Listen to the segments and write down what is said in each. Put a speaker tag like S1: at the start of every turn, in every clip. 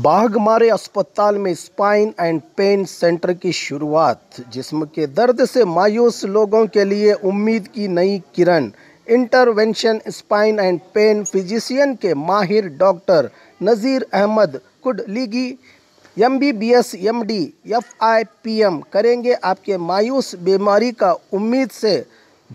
S1: बाघमारे अस्पताल में spine and pen centre की शुरुआत जिस्म के दर्द से मायूस लोगों के लिए उम्मीद की नई किरण intervention spine and pain physician के माहिर doctor Nazir Ahmad Kudligi M B B S M D F I P M करेंगे आपके मायूस बीमारी का उम्मीद से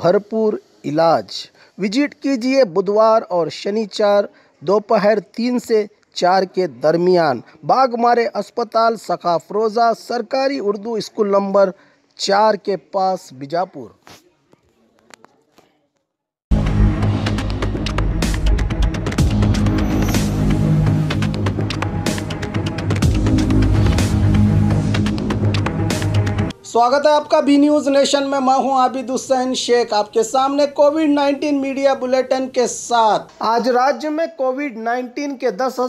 S1: भरपूर इलाज विजिट कीजिए बुधवार और शनिचार दोपहर तीन से चार के दरमियान बागमारे अस्पताल सखाफरोज़ा सरकारी उर्दू स्कूल नंबर चार के पास बीजापुर स्वागत है आपका बी न्यूज़ नेशन में मैं हूं आबिद हुसैन शेख आपके सामने कोविड 19 मीडिया बुलेटिन के साथ आज राज्य में कोविड 19 के दस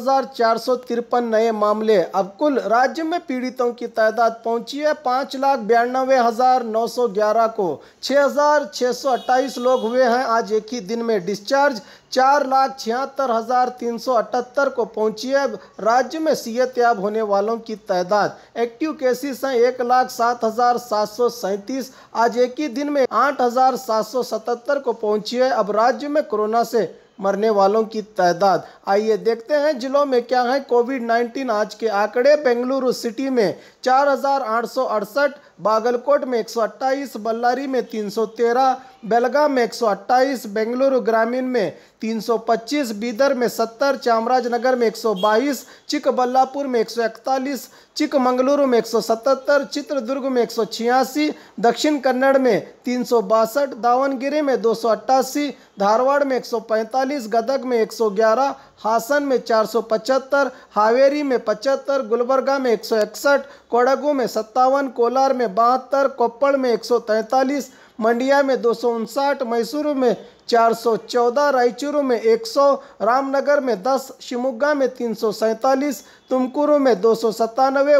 S1: नए मामले अब कुल राज्य में पीड़ितों की तादाद पहुंची है पाँच लाख बयानबे हजार नौ सौ ग्यारह को छह हजार छह सौ अट्ठाईस लोग हुए हैं आज एक ही दिन में डिस्चार्ज चार लाख छिहत्तर हजार तीन सौ अठहत्तर को पहुंची है राज्य में सीएत याब होने वालों की तादाद एक्टिव केसेस हैं एक लाख सात हजार 8,737 आज एक ही दिन में 8,777 को पहुंची है अब राज्य में कोरोना से मरने वालों की तादाद आइए देखते हैं जिलों में क्या है कोविड 19 आज के आंकड़े बेंगलुरु सिटी में चार बागलकोट में 128, बल्लारी में 313, बेलगाम में 128, बेंगलुरु ग्रामीण में 325, बीदर में 70, चामराजनगर में 122, चिकबल्लापुर में 141, चिकमंगलुरु में 177, चित्रदुर्ग में एक दक्षिण कन्नड़ में तीन दावणगिरी में दो धारवाड़ में 145, गदग में 111, हासन में 475, हावेरी में 75, गुलबर्गा में 161, कोडगू में सत्तावन कोलार में बहत्तर कोप्पड़ में 143, मंडिया में दो मैसूर में 414, रायचूरू में 100, रामनगर में 10, शिमोगा में तीन तुमकुरु में दो सौ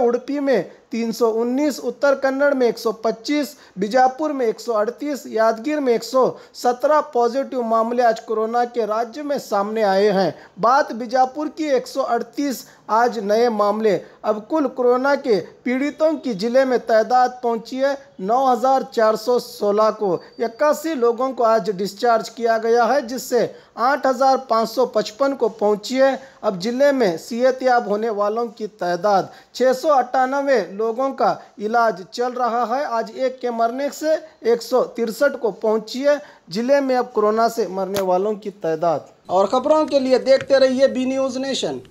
S1: उड़पी में 319 उत्तर कन्नड़ में 125 बीजापुर में 138 यादगीर में 117 पॉजिटिव मामले आज कोरोना के राज्य में सामने आए हैं बात बीजापुर की 138 आज नए मामले अब कुल कोरोना के पीड़ितों की ज़िले में तादाद पहुंची है 9,416 को इक्यासी लोगों को आज डिस्चार्ज किया गया है जिससे 8,555 को पहुंची है अब ज़िले में याब होने वालों की तादाद छः लोगों का इलाज चल रहा है आज एक के मरने से एक को पहुंची है ज़िले में अब कोरोना से मरने वालों की तादाद और ख़बरों के लिए देखते रहिए बी न्यूज़ नेशन